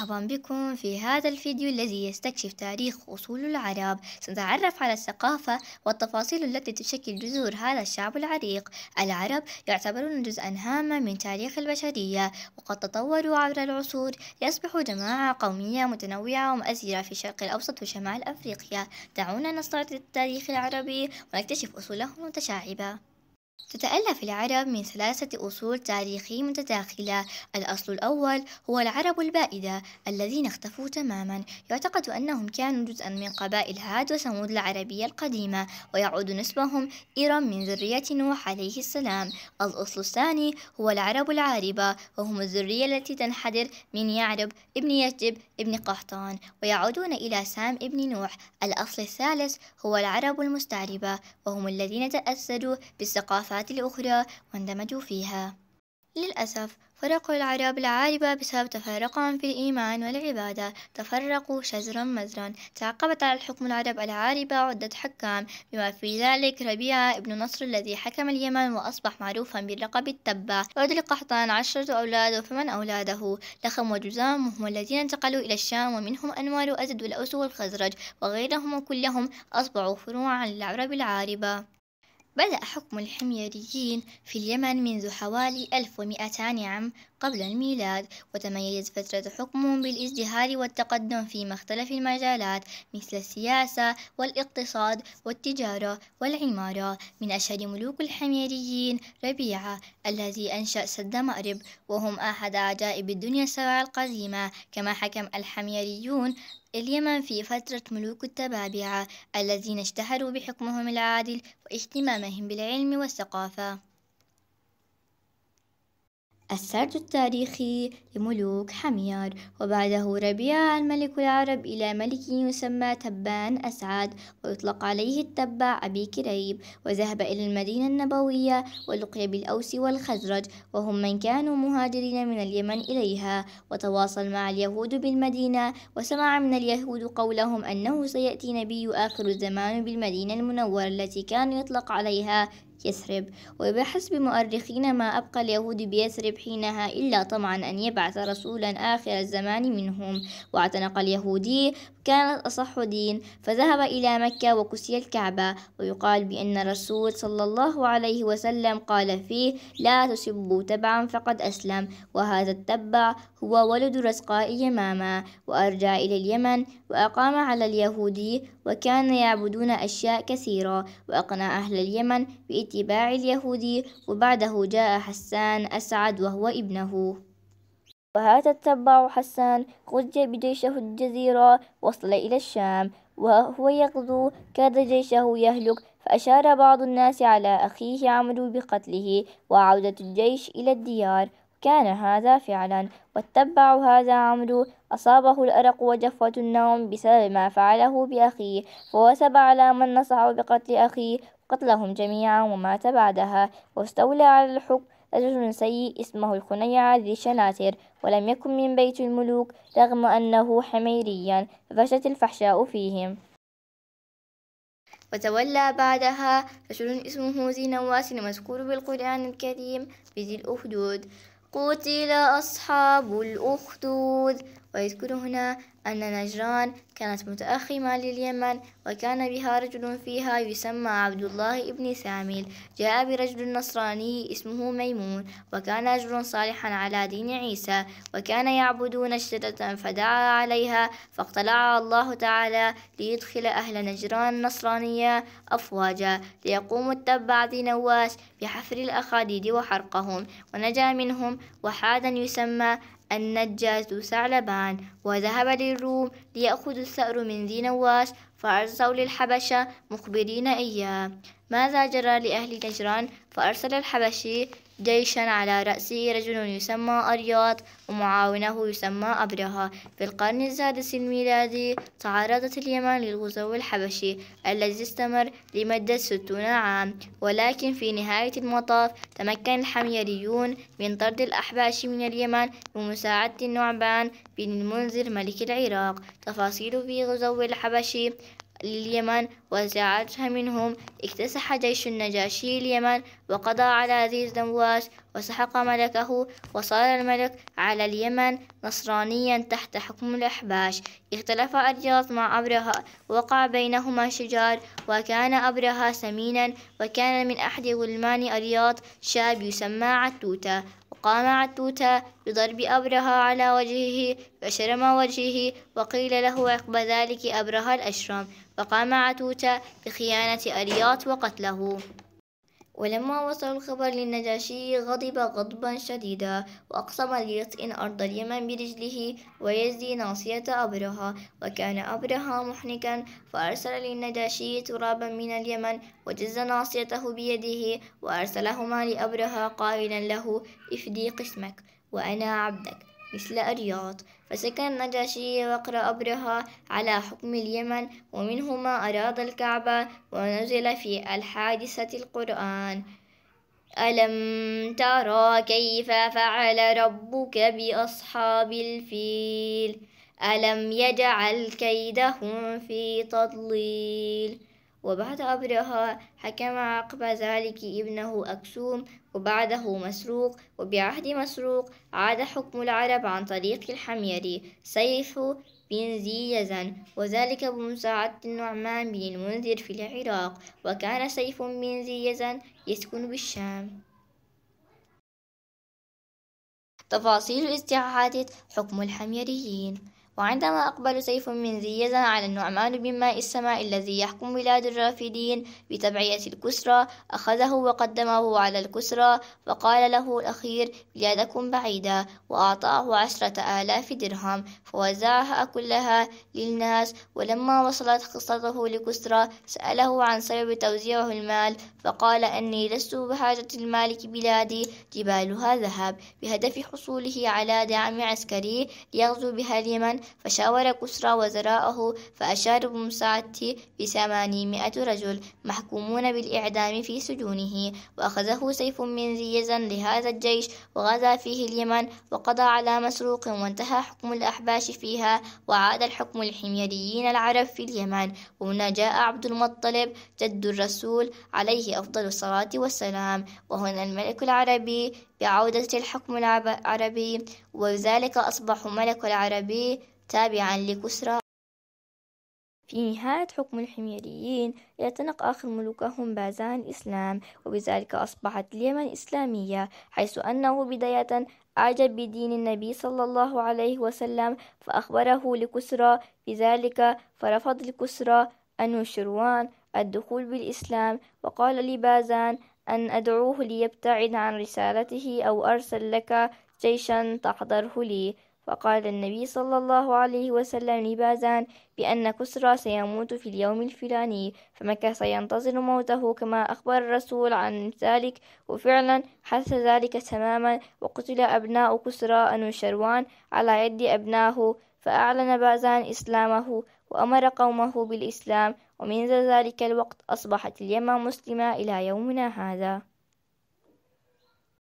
مرحبا بكم في هذا الفيديو الذي يستكشف تاريخ أصول العرب سنتعرف على الثقافة والتفاصيل التي تشكل جذور هذا الشعب العريق العرب يعتبرون جزءا هاما من تاريخ البشرية وقد تطوروا عبر العصور ليصبحوا جماعة قومية متنوعة ومؤثرة في الشرق الأوسط وشمال أفريقيا دعونا نستعرض التاريخ العربي ونكتشف أصولهم المتشعبة تتألف العرب من ثلاثة أصول تاريخي متداخلة الأصل الأول هو العرب البائدة الذين اختفوا تماما يعتقد أنهم كانوا جزءا من قبائل هاد وثمود العربية القديمة ويعود نسبهم إيرم من ذرية نوح عليه السلام الأصل الثاني هو العرب العاربة وهم الذرية التي تنحدر من يعرب ابن يجب ابن قحطان ويعودون إلى سام ابن نوح الأصل الثالث هو العرب المستعربة وهم الذين تأثروا بالثقافة الثقافات الأخرى واندمجوا فيها للأسف فرقوا العرب العاربة بسبب تفارقهم في الإيمان والعبادة تفرقوا شزرا مزرا تعاقبت على الحكم العرب العاربة عدة حكام بما في ذلك ربيعة ابن نصر الذي حكم اليمن وأصبح معروفا باللقب التبع عد لقحطان عشرة أولاد وثمان أولاده لخم وجزام وهم الذين انتقلوا إلى الشام ومنهم أنوار أزد والأوس والخزرج وغيرهم وكلهم أصبحوا فروعا للعرب العاربة بدأ حكم الحميريين في اليمن منذ حوالي 1200 عام قبل الميلاد وتميزت فترة حكمهم بالازدهار والتقدم في مختلف المجالات مثل السياسة والاقتصاد والتجارة والعمارة من أشهر ملوك الحميريين ربيعة الذي أنشأ سد مأرب وهم أحد عجائب الدنيا السبع القديمة كما حكم الحميريون اليمن في فترة ملوك التبابعة الذين اشتهروا بحكمهم العادل واهتمامهم بالعلم والثقافة السرد التاريخي لملوك حمير وبعده ربيع الملك العرب إلى ملك يسمى تبان أسعد ويطلق عليه التبع أبي كريب وذهب إلى المدينة النبوية ولقي بالأوس والخزرج وهم من كانوا مهاجرين من اليمن إليها وتواصل مع اليهود بالمدينة وسمع من اليهود قولهم أنه سيأتي نبي آخر الزمان بالمدينة المنورة التي كان يطلق عليها يثرب وبحسب مؤرخين ما أبقى اليهود بيثرب حينها إلا طمعا أن يبعث رسولا آخر الزمان منهم واعتنق اليهودي كانت أصح دين فذهب إلى مكة وكسي الكعبة ويقال بأن الرسول صلى الله عليه وسلم قال فيه لا تسبوا تبعا فقد أسلم وهذا التبع هو ولد رزقاء يمامة وأرجع إلى اليمن وأقام على اليهودي وكان يعبدون أشياء كثيرة وأقنع أهل اليمن بإتباع اتباع اليهودي وبعده جاء حسان أسعد وهو ابنه وهذا تتبع حسان خرج بجيشه الجزيرة وصل إلى الشام وهو يغزو كاد جيشه يهلك فأشار بعض الناس على أخيه عمرو بقتله وعودة الجيش إلى الديار كان هذا فعلا واتبع هذا عمرو أصابه الأرق وجفوة النوم بسبب ما فعله بأخيه فوثب على من نصح بقتل أخيه قتلهم جميعا ومات بعدها واستولى على الحكم رجل سيء اسمه الخنيعة ذي شناتر ولم يكن من بيت الملوك رغم أنه حميريا فشت الفحشاء فيهم وتولى بعدها رجل اسمه ذي نواس المذكور بالقرآن الكريم بذي الأخدود قتل أصحاب الأخدود ويذكر هنا أن نجران كانت متأخمة لليمن وكان بها رجل فيها يسمى عبد الله ابن ساميل جاء برجل نصراني اسمه ميمون وكان رجل صالحا على دين عيسى وكان يعبدون شجرة فدعا عليها فاقتلع الله تعالى ليدخل أهل نجران النصرانية أفواجا ليقوم التبع ذي نواس بحفر الأخاديد وحرقهم ونجا منهم وحادا يسمى النجاس ثعلبان وذهب للروم ليأخذوا الثأر من ذي نواس فأرسلوا للحبشة مخبرين إياه ماذا جرى لأهل نجران فأرسل الحبشي جيشا على رأسه رجل يسمى أرياط ومعاونه يسمى أبرهة في القرن السادس الميلادي تعرضت اليمن للغزو الحبشي الذي استمر لمدة ستون عام ولكن في نهاية المطاف تمكن الحميريون من طرد الأحباش من اليمن بمساعدة النعبان بن المنذر ملك العراق تفاصيل في غزو الحبشي لليمن وزعتها منهم اكتسح جيش النجاشي اليمن وقضى على ذي الأمواج وسحق ملكه وصار الملك على اليمن نصرانيا تحت حكم الأحباش اختلف الرياض مع أبرهة وقع بينهما شجار وكان أبرهة سمينا وكان من أحد غلمان أرياض شاب يسمى عتوتة قام عتوتة بضرب أبرهة على وجهه فشرم وجهه وقيل له عقب ذلك أبرهة الأشرم فقام عتوتة بخيانة أرياط وقتله ولما وصل الخبر للنجاشي غضب غضبا شديدا وأقسم ليطئن أرض اليمن برجله ويزدي ناصية أبرهة وكان أبرهة محنكا فأرسل للنجاشي ترابا من اليمن وجز ناصيته بيده وأرسلهما لأبرهة قائلا له افدي قسمك وأنا عبدك مثل أرياط فسكن النجاشي وقر أبرهة على حكم اليمن ومنهما أراد الكعبة ونزل في الحادثة القرآن ألم ترى كيف فعل ربك بأصحاب الفيل ألم يجعل كيدهم في تضليل وبعد أبرهة حكم عقب ذلك ابنه أكسوم وبعده مسروق وبعهد مسروق عاد حكم العرب عن طريق الحميري سيف بن ذي يزن وذلك بمساعدة النعمان بن المنذر في العراق وكان سيف بن ذي يزن يسكن بالشام تفاصيل استعادة حكم الحميريين وعندما أقبل سيف من ذي يزن على النعمان بن ماء السماء الذي يحكم بلاد الرافدين بتبعية الكسرى أخذه وقدمه على الكسرى وقال له الأخير بلادكم بعيدة وأعطاه عشرة آلاف درهم فوزعها كلها للناس ولما وصلت قصته لكسرى سأله عن سبب توزيعه المال فقال أني لست بحاجة المال بلادي جبالها ذهب بهدف حصوله على دعم عسكري ليغزو بها اليمن فشاور كسرى وزراءه فأشاروا بمساعدته بثمانمائة رجل محكومون بالإعدام في سجونه وأخذه سيف من ذي يزن لهذا الجيش وغزا فيه اليمن وقضى على مسروق وانتهى حكم الأحباش فيها وعاد الحكم الحميريين العرب في اليمن وهنا جاء عبد المطلب جد الرسول عليه أفضل الصلاة والسلام وهنا الملك العربي بعودة الحكم العربي وذلك أصبح ملك العربي تابعا لكسرى في نهاية حكم الحميريين اعتنق آخر ملوكهم بازان الإسلام وبذلك أصبحت اليمن إسلامية حيث أنه بداية أعجب بدين النبي صلى الله عليه وسلم فأخبره لكسرى بذلك فرفض لكسرى أن شروان الدخول بالإسلام وقال لبازان أن أدعوه ليبتعد عن رسالته أو أرسل لك جيشا تحضره لي وقال النبي صلى الله عليه وسلم لبازان بأن كسرى سيموت في اليوم الفلاني فمكة سينتظر موته كما أخبر الرسول عن ذلك وفعلا حدث ذلك تماما وقتل أبناء كسرى أنوشروان على يد أبناه فأعلن بازان إسلامه وأمر قومه بالإسلام ومنذ ذلك الوقت أصبحت اليمن مسلمة إلى يومنا هذا